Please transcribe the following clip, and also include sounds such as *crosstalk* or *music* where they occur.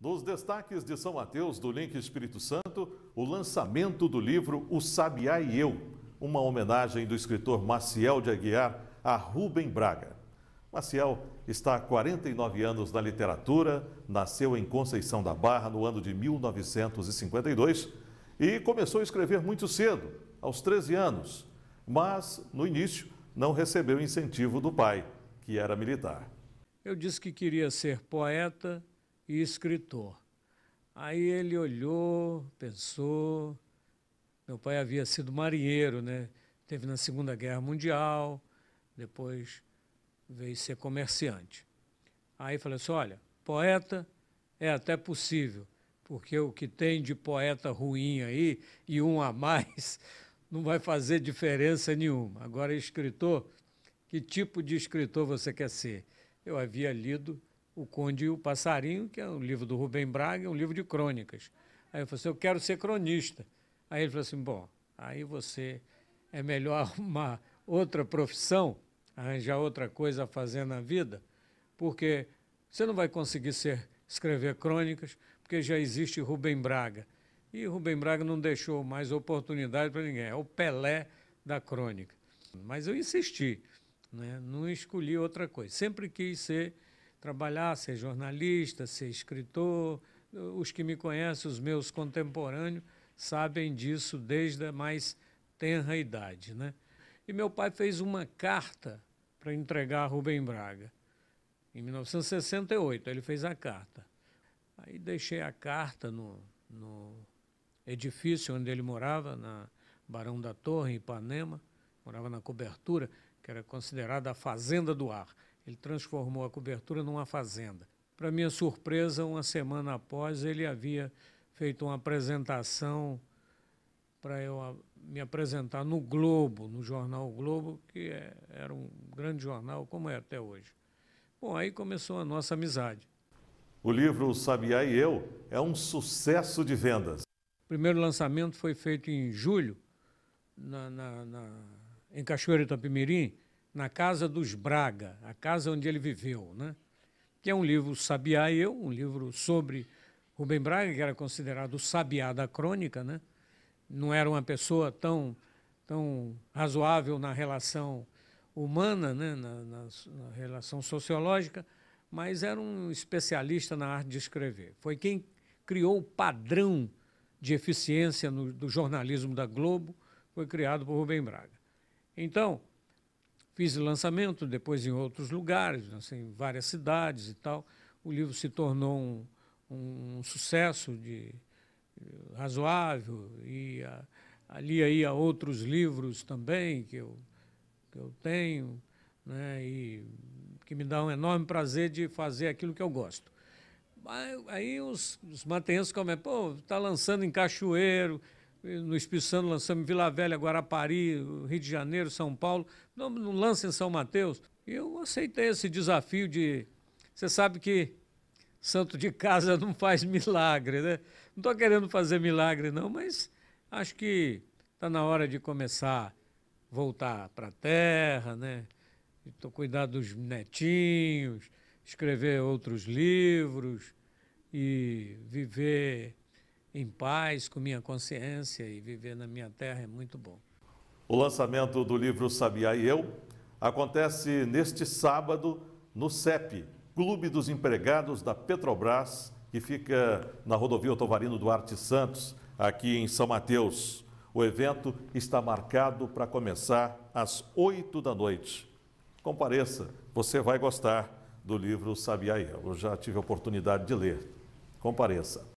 Nos destaques de São Mateus do Link Espírito Santo, o lançamento do livro O Sabiá e Eu, uma homenagem do escritor Maciel de Aguiar a Rubem Braga. Maciel está há 49 anos na literatura, nasceu em Conceição da Barra no ano de 1952 e começou a escrever muito cedo, aos 13 anos, mas no início não recebeu incentivo do pai, que era militar. Eu disse que queria ser poeta e escritor. Aí ele olhou, pensou. Meu pai havia sido marinheiro, né? Teve na Segunda Guerra Mundial, depois veio ser comerciante. Aí falei assim: olha, poeta é até possível, porque o que tem de poeta ruim aí e um a mais *laughs* não vai fazer diferença nenhuma. Agora, escritor, que tipo de escritor você quer ser? Eu havia lido o Conde e o Passarinho, que é um livro do Rubem Braga, é um livro de crônicas. Aí eu falei assim, eu quero ser cronista. Aí ele falou assim, bom, aí você é melhor *laughs* uma outra profissão, arranjar outra coisa a fazer na vida, porque você não vai conseguir ser, escrever crônicas, porque já existe Rubem Braga. E Rubem Braga não deixou mais oportunidade para ninguém. É o Pelé da crônica. Mas eu insisti, né? não escolhi outra coisa. Sempre quis ser trabalhar, ser jornalista, ser escritor. Os que me conhecem, os meus contemporâneos, sabem disso desde a mais tenra idade. Né? E meu pai fez uma carta para entregar a Rubem Braga. Em 1968, ele fez a carta. Aí deixei a carta no, no edifício onde ele morava, na Barão da Torre, em Ipanema. Morava na cobertura, que era considerada a Fazenda do Ar. Ele transformou a cobertura numa fazenda. Para minha surpresa, uma semana após, ele havia feito uma apresentação para eu me apresentar no Globo, no jornal Globo, que é, era um grande jornal, como é até hoje. Bom, aí começou a nossa amizade. O livro Sabiá e Eu é um sucesso de vendas. O primeiro lançamento foi feito em julho, na, na, na em Cachoeira Itapimirim, na casa dos Braga, a casa onde ele viveu, né? que é um livro Sabiá e Eu, um livro sobre Rubem Braga, que era considerado o sabiá da crônica, né? não era uma pessoa tão, tão razoável na relação humana, né? na, na, na relação sociológica, mas era um especialista na arte de escrever. Foi quem criou o padrão de eficiência no, do jornalismo da Globo, foi criado por Rubem Braga. Então, Fiz lançamento depois em outros lugares, assim, em várias cidades e tal. O livro se tornou um, um sucesso de, eh, razoável e a, ali aí há outros livros também que eu, que eu tenho né, e que me dá um enorme prazer de fazer aquilo que eu gosto. Aí os, os matenses comem, pô, está lançando em Cachoeiro, no Espírito Santo lançamos Vila Velha, Guarapari, Rio de Janeiro, São Paulo, não, não lança em São Mateus. E eu aceitei esse desafio de. Você sabe que santo de casa *laughs* não faz milagre, né? Não estou querendo fazer milagre, não, mas acho que está na hora de começar a voltar para a terra, né? Estou cuidando dos netinhos, escrever outros livros e viver em paz com minha consciência e viver na minha terra é muito bom. O lançamento do livro Sabia e Eu acontece neste sábado no CEP, Clube dos Empregados da Petrobras, que fica na rodovia Otovarino Duarte Santos, aqui em São Mateus. O evento está marcado para começar às 8 da noite. Compareça, você vai gostar do livro Sabia e Eu. Eu já tive a oportunidade de ler. Compareça.